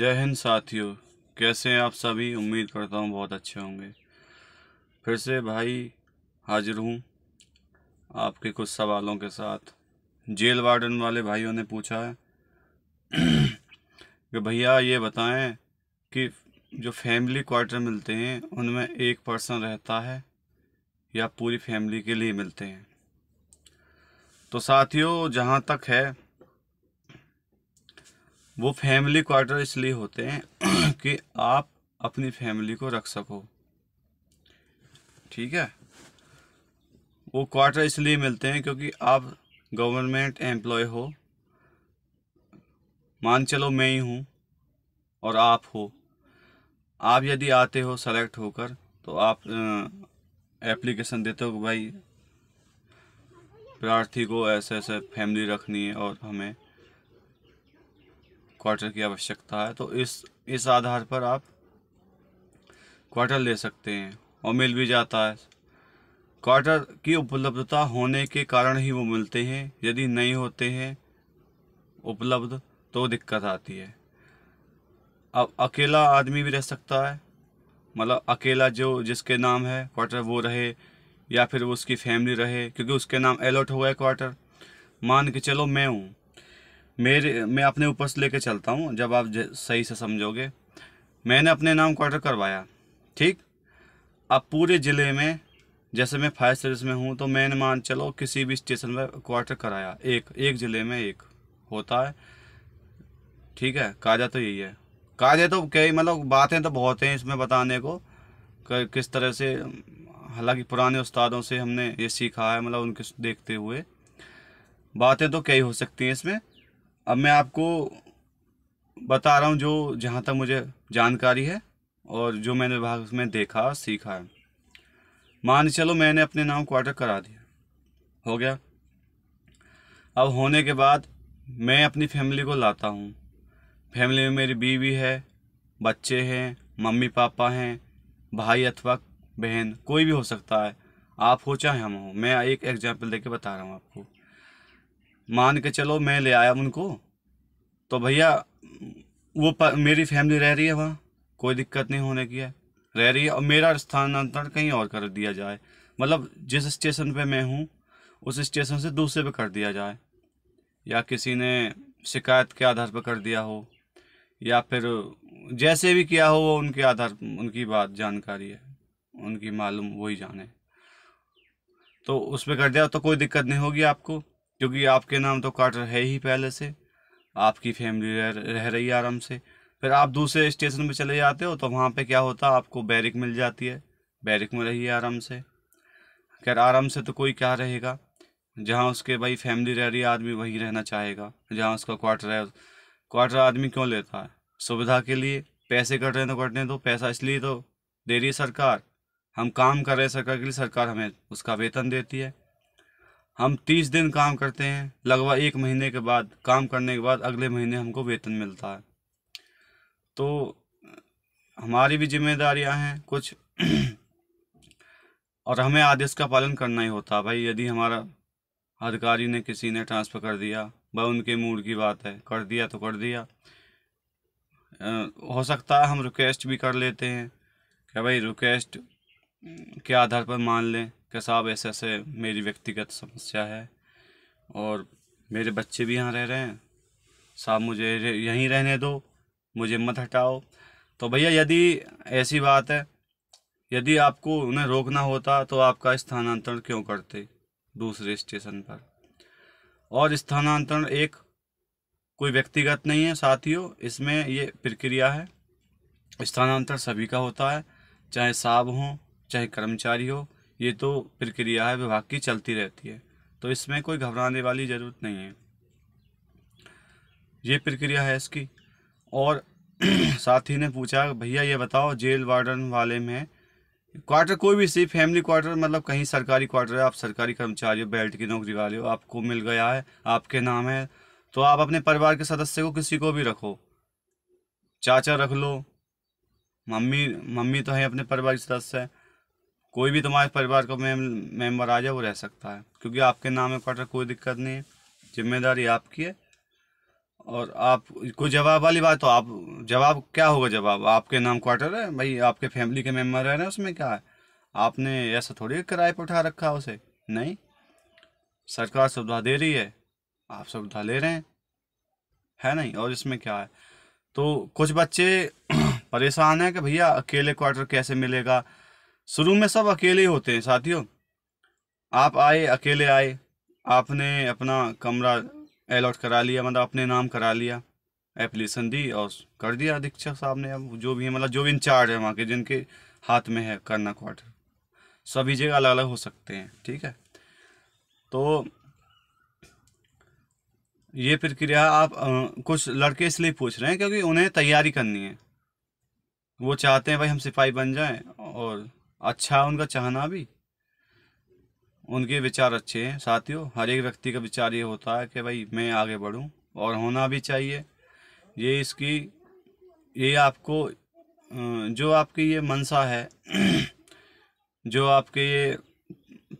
जय हिंद साथियों कैसे हैं आप सभी उम्मीद करता हूँ बहुत अच्छे होंगे फिर से भाई हाजिर हूँ आपके कुछ सवालों के साथ जेल वार्डन वाले भाइयों ने पूछा है कि भैया ये बताएं कि जो फैमिली क्वार्टर मिलते हैं उनमें एक पर्सन रहता है या पूरी फैमिली के लिए मिलते हैं तो साथियों जहाँ तक है वो फैमिली क्वार्टर इसलिए होते हैं कि आप अपनी फैमिली को रख सको ठीक है वो क्वार्टर इसलिए मिलते हैं क्योंकि आप गवर्नमेंट एम्प्लॉय हो मान चलो मैं ही हूँ और आप हो आप यदि आते हो सेलेक्ट होकर तो आप एप्लीकेशन देते हो कि भाई प्रार्थी को ऐसे ऐसे फैमिली रखनी है और हमें क्वार्टर की आवश्यकता है तो इस इस आधार पर आप क्वार्टर ले सकते हैं और मिल भी जाता है क्वार्टर की उपलब्धता होने के कारण ही वो मिलते हैं यदि नहीं होते हैं उपलब्ध तो दिक्कत आती है अब अकेला आदमी भी रह सकता है मतलब अकेला जो जिसके नाम है क्वार्टर वो रहे या फिर उसकी फैमिली रहे क्योंकि उसके नाम अलॉट हुआ है क्वार्टर मान के चलो मैं हूँ मेरे मैं अपने ऊपर से लेके चलता हूँ जब आप सही से समझोगे मैंने अपने नाम क्वार्टर करवाया ठीक अब पूरे ज़िले में जैसे मैं फायर सर्विस में हूँ तो मैंने मान चलो किसी भी स्टेशन पर क्वार्टर कराया एक एक ज़िले में एक होता है ठीक है काजा तो यही है कायदे तो कई मतलब बातें तो बहुत हैं इसमें बताने को किस तरह से हालांकि पुराने उस्तादों से हमने ये सीखा है मतलब उनके देखते हुए बातें तो कई हो सकती हैं इसमें अब मैं आपको बता रहा हूँ जो जहाँ तक मुझे जानकारी है और जो मैंने विभाग में देखा सीखा है मान चलो मैंने अपने नाम क्वार्टर करा दिया हो गया अब होने के बाद मैं अपनी फैमिली को लाता हूँ फैमिली में मेरी बीवी है बच्चे हैं मम्मी पापा हैं भाई अथवा बहन कोई भी हो सकता है आप हो चाहे हम हो मैं एक एग्जाम्पल देके बता रहा हूँ आपको मान के चलो मैं ले आया उनको तो भैया वो मेरी फैमिली रह रही है वहाँ कोई दिक्कत नहीं होने की है रह रही है और मेरा स्थानांतरण कहीं और कर दिया जाए मतलब जिस स्टेशन पे मैं हूँ उस स्टेशन से दूसरे पे कर दिया जाए या किसी ने शिकायत के आधार पर कर दिया हो या फिर जैसे भी किया हो वो उनके आधार उनकी बात जानकारी है उनकी मालूम वही जाने तो उस पर कर दिया तो कोई दिक्कत नहीं होगी आपको क्योंकि आपके नाम तो कार्टर है ही पहले से आपकी फैमिली रह, रह रही है आराम से फिर आप दूसरे स्टेशन पर चले जाते हो तो वहाँ पे क्या होता है आपको बैरिक मिल जाती है बैरिक में रहिए आराम से खैर आराम से तो कोई क्या रहेगा जहाँ उसके भाई फैमिली रह रही है आदमी वहीं रहना चाहेगा जहाँ उसका क्वार्टर है क्वार्टर आदमी क्यों लेता है सुविधा के लिए पैसे कट रहे तो कटने दो तो पैसा इसलिए तो दे रही है सरकार हम काम कर रहे हैं सरकार के लिए सरकार हमें उसका वेतन देती है हम तीस दिन काम करते हैं लगभग एक महीने के बाद काम करने के बाद अगले महीने हमको वेतन मिलता है तो हमारी भी जिम्मेदारियां हैं कुछ और हमें आदेश का पालन करना ही होता है भाई यदि हमारा अधिकारी ने किसी ने ट्रांसफ़र कर दिया वह उनके मूड की बात है कर दिया तो कर दिया हो सकता है हम रिक्वेस्ट भी कर लेते हैं क्या भाई रिक्वेस्ट के आधार पर मान लें कि साहब ऐसे ऐसे मेरी व्यक्तिगत समस्या है और मेरे बच्चे भी यहाँ रह रहे हैं साहब मुझे यहीं रहने दो मुझे मत हटाओ तो भैया यदि ऐसी बात है यदि आपको उन्हें रोकना होता तो आपका स्थानांतरण क्यों करते दूसरे स्टेशन पर और स्थानांतरण एक कोई व्यक्तिगत नहीं है साथियों इसमें ये प्रक्रिया है स्थानांतरण सभी का होता है चाहे साहब हो चाहे कर्मचारी हो ये तो प्रक्रिया है विभाग की चलती रहती है तो इसमें कोई घबराने वाली ज़रूरत नहीं है ये प्रक्रिया है इसकी और साथी ने पूछा भैया ये बताओ जेल वार्डन वाले में क्वार्टर कोई भी सी फैमिली क्वार्टर मतलब कहीं सरकारी क्वार्टर है आप सरकारी कर्मचारी हो बेल्ट की नौकरी वाले हो आपको मिल गया है आपके नाम है तो आप अपने परिवार के सदस्य को किसी को भी रखो चाचा रख लो मम्मी मम्मी तो है अपने परिवार के सदस्य कोई भी तुम्हारे परिवार का मेम्बर आ जाए वो रह सकता है क्योंकि आपके नाम में क्वार्टर कोई दिक्कत नहीं है जिम्मेदारी आपकी है और आप कोई जवाब वाली बात तो आप जवाब क्या होगा जवाब आपके नाम क्वार्टर है भाई आपके फैमिली के मेम्बर रह रहे हैं उसमें क्या है आपने ऐसा थोड़ी किराए पर उठा रखा है उसे नहीं सरकार सुविधा दे रही है आप सुविधा ले रहे हैं है नहीं और इसमें क्या है तो कुछ बच्चे परेशान हैं कि भैया अकेले क्वार्टर कैसे मिलेगा शुरू में सब अकेले होते हैं साथियों आप आए अकेले आए आपने अपना कमरा अलॉट करा लिया मतलब अपने नाम करा लिया एप्लीकेशन दी और कर दिया अधीक्षक साहब ने अब जो भी है मतलब जो भी इंचार्ज है वहाँ के जिनके हाथ में है करना क्वार्टर सभी जगह अलग अलग हो सकते हैं ठीक है तो ये प्रक्रिया आप आ, कुछ लड़के इसलिए पूछ रहे हैं क्योंकि उन्हें तैयारी करनी है वो चाहते हैं भाई हम सिपाही बन जाएं और अच्छा है उनका चाहना भी उनके विचार अच्छे हैं साथियों हर एक व्यक्ति का विचार ये होता है कि भाई मैं आगे बढ़ूं और होना भी चाहिए ये इसकी ये आपको जो आपकी ये मनसा है जो आपके ये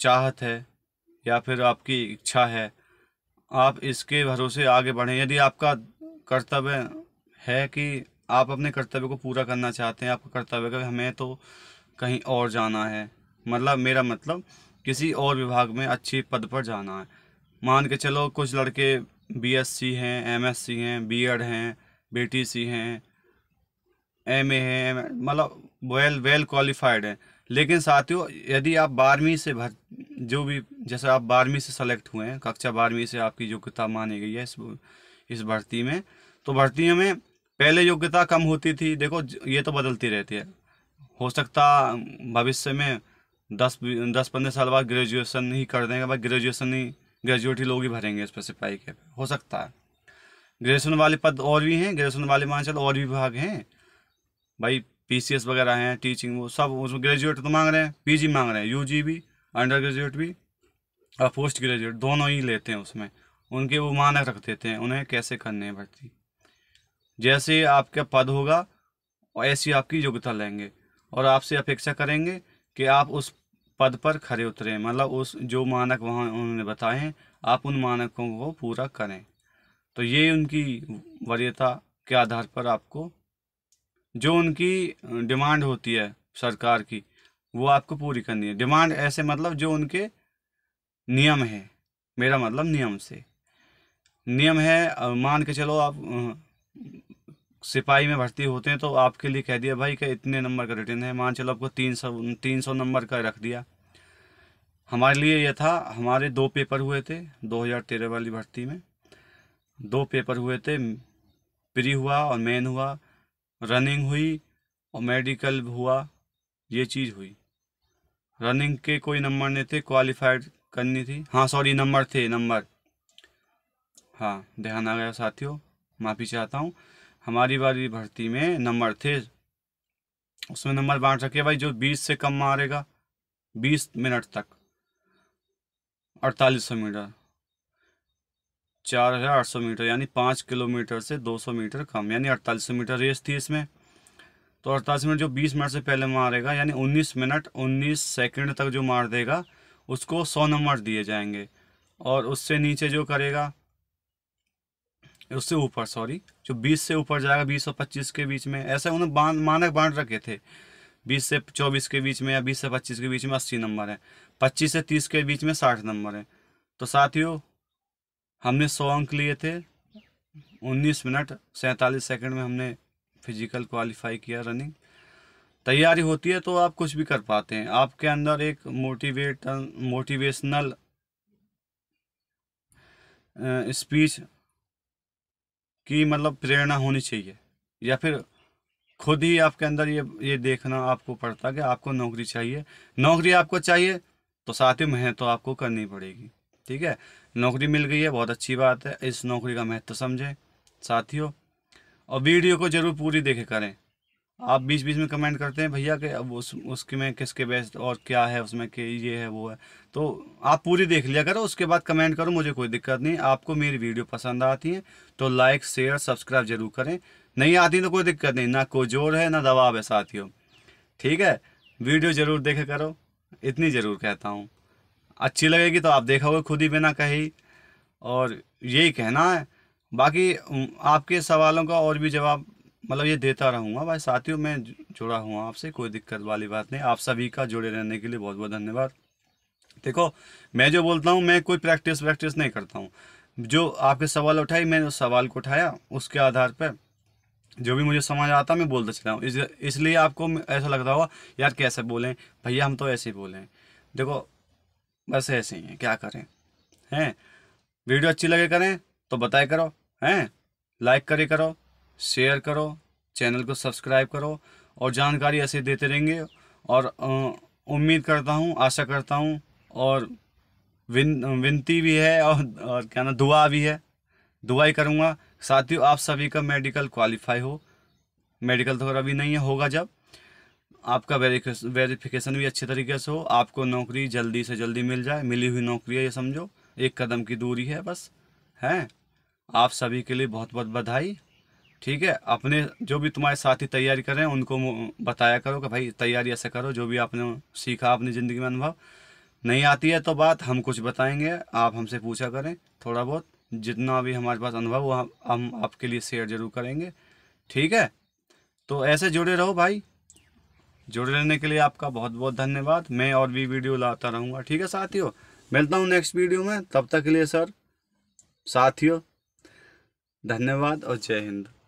चाहत है या फिर आपकी इच्छा है आप इसके भरोसे आगे बढ़ें यदि आपका कर्तव्य है कि आप अपने कर्तव्य को पूरा करना चाहते हैं आपका कर्तव्य का हमें तो कहीं और जाना है मतलब मेरा मतलब किसी और विभाग में अच्छी पद पर जाना है मान के चलो कुछ लड़के बीएससी हैं एमएससी हैं बीएड हैं बीटीसी हैं एमए हैं मतलब वेल वेल क्वालिफाइड हैं लेकिन साथियों यदि आप बारहवीं से भर जो भी जैसे आप बारहवीं से सेलेक्ट हुए हैं कक्षा बारहवीं से आपकी योग्यता मानी गई है इस इस भर्ती में तो भर्ती में पहले योग्यता कम होती थी देखो ये तो बदलती रहती है हो सकता भविष्य में दस दस पंद्रह साल बाद ग्रेजुएशन ही कर देंगे भाई ग्रेजुएशन ही ग्रेजुएट ही लोग ही भरेंगे इस पर सिपाही के हो सकता है ग्रेजुएशन वाले पद और भी हैं ग्रेजुएशन वाले मान और भी विभाग हैं भाई पी वगैरह हैं टीचिंग वो सब उसमें ग्रेजुएट तो मांग रहे हैं पी मांग रहे हैं यू भी अंडर ग्रेजुएट भी और पोस्ट ग्रेजुएट दोनों ही लेते हैं उसमें उनके वो मानक रख देते हैं उन्हें कैसे करने हैं भर्ती जैसे आपका पद होगा और ऐसी आपकी योग्यता लेंगे और आपसे अपेक्षा करेंगे कि आप उस पद पर खड़े उतरें मतलब उस जो मानक वहाँ उन्होंने बताए हैं आप उन मानकों को पूरा करें तो ये उनकी वरीयता के आधार पर आपको जो उनकी डिमांड होती है सरकार की वो आपको पूरी करनी है डिमांड ऐसे मतलब जो उनके नियम है मेरा मतलब नियम से नियम है मान के चलो आप सिपाही में भर्ती होते हैं तो आपके लिए कह दिया भाई कि इतने नंबर का रिटर्न है मान चलो आपको तीन सौ तीन सौ नंबर का रख दिया हमारे लिए यह था हमारे दो पेपर हुए थे 2013 वाली भर्ती में दो पेपर हुए थे प्री हुआ और मेन हुआ रनिंग हुई और मेडिकल हुआ ये चीज़ हुई रनिंग के कोई नंबर नहीं थे क्वालिफाइड करनी थी हाँ सॉरी नंबर थे नंबर हाँ ध्यान आ गया साथियों माफ़ी चाहता हूँ हमारी वाली भर्ती में नंबर थे उसमें नंबर बांट रखे भाई जो बीस से कम मारेगा बीस मिनट तक अड़तालीस सौ मीटर चार हज़ार आठ सौ मीटर यानी पाँच किलोमीटर से दो सौ मीटर कम यानी अड़तालीस सौ मीटर रेस थी इसमें तो अड़तालीस मिनट जो बीस मिनट से पहले मारेगा यानी उन्नीस मिनट उन्नीस सेकंड तक जो मार देगा उसको सौ नंबर दिए जाएंगे और उससे नीचे जो करेगा उससे ऊपर सॉरी जो बीस से ऊपर जाएगा बीस और पच्चीस के बीच में ऐसे उन्होंने मानक बांट रखे थे बीस से चौबीस के बीच में या बीस से पच्चीस के बीच में अस्सी नंबर है पच्चीस से तीस के बीच में साठ नंबर है तो साथियों हमने सौ अंक लिए थे उन्नीस मिनट सैंतालीस सेकंड में हमने फिजिकल क्वालिफाई किया रनिंग तैयारी होती है तो आप कुछ भी कर पाते हैं आपके अंदर एक मोटिवेट मोटिवेशनल स्पीच की मतलब प्रेरणा होनी चाहिए या फिर खुद ही आपके अंदर ये ये देखना आपको पड़ता है कि आपको नौकरी चाहिए नौकरी आपको चाहिए तो साथ ही मेहनत तो आपको करनी पड़ेगी ठीक है नौकरी मिल गई है बहुत अच्छी बात है इस नौकरी का महत्व समझें साथियों और वीडियो को ज़रूर पूरी देखे करें हाँ। आप बीच बीच में कमेंट करते हैं भैया कि अब उस उसके में किसके बेस्ट और क्या है उसमें कि ये है वो है तो आप पूरी देख लिया करो उसके बाद कमेंट करो मुझे कोई दिक्कत नहीं आपको मेरी वीडियो पसंद आती है तो लाइक शेयर सब्सक्राइब जरूर करें नहीं आती तो कोई दिक्कत नहीं ना कोई जोर है ना दबाव है साथियों ठीक है वीडियो ज़रूर देखा करो इतनी ज़रूर कहता हूँ अच्छी लगेगी तो आप देखोगे खुद ही बिना कही और यही कहना है बाकी आपके सवालों का और भी जवाब मतलब ये देता रहूँगा भाई साथियों मैं जुड़ा हूँ आपसे कोई दिक्कत वाली बात नहीं आप सभी का जुड़े रहने के लिए बहुत बहुत धन्यवाद देखो मैं जो बोलता हूँ मैं कोई प्रैक्टिस प्रैक्टिस नहीं करता हूँ जो आपके सवाल उठाई मैंने उस सवाल को उठाया उसके आधार पर जो भी मुझे समझ आता मैं बोलता चला हूँ इस, इसलिए आपको ऐसा लगता होगा यार कैसे बोलें भैया हम तो ऐसे ही बोलें देखो बस ऐसे ही हैं क्या करें हैं वीडियो अच्छी लगे करें तो बताए करो हैं लाइक करे करो शेयर करो चैनल को सब्सक्राइब करो और जानकारी ऐसे देते रहेंगे और उम्मीद करता हूँ आशा करता हूँ और विन विनती भी है और, और क्या ना दुआ भी है दुआ ही करूँगा साथियों आप सभी का मेडिकल क्वालिफाई हो मेडिकल तो अभी नहीं है होगा जब आपका वेरिफिकेशन भी अच्छे तरीके से हो आपको नौकरी जल्दी से जल्दी मिल जाए मिली हुई नौकरी है ये समझो एक कदम की दूरी है बस हैं आप सभी के लिए बहुत बहुत बधाई ठीक है अपने जो भी तुम्हारे साथी तैयारी करें उनको बताया करो कि भाई तैयारी ऐसे करो जो भी आपने सीखा अपनी ज़िंदगी में अनुभव नहीं आती है तो बात हम कुछ बताएंगे आप हमसे पूछा करें थोड़ा बहुत जितना भी हमारे पास अनुभव वो हम, हम आपके लिए शेयर जरूर करेंगे ठीक है तो ऐसे जुड़े रहो भाई जुड़े रहने के लिए आपका बहुत बहुत धन्यवाद मैं और भी वीडियो लाता रहूँगा ठीक है साथियों मिलता हूँ नेक्स्ट वीडियो में तब तक के लिए सर साथियों धन्यवाद और जय हिंद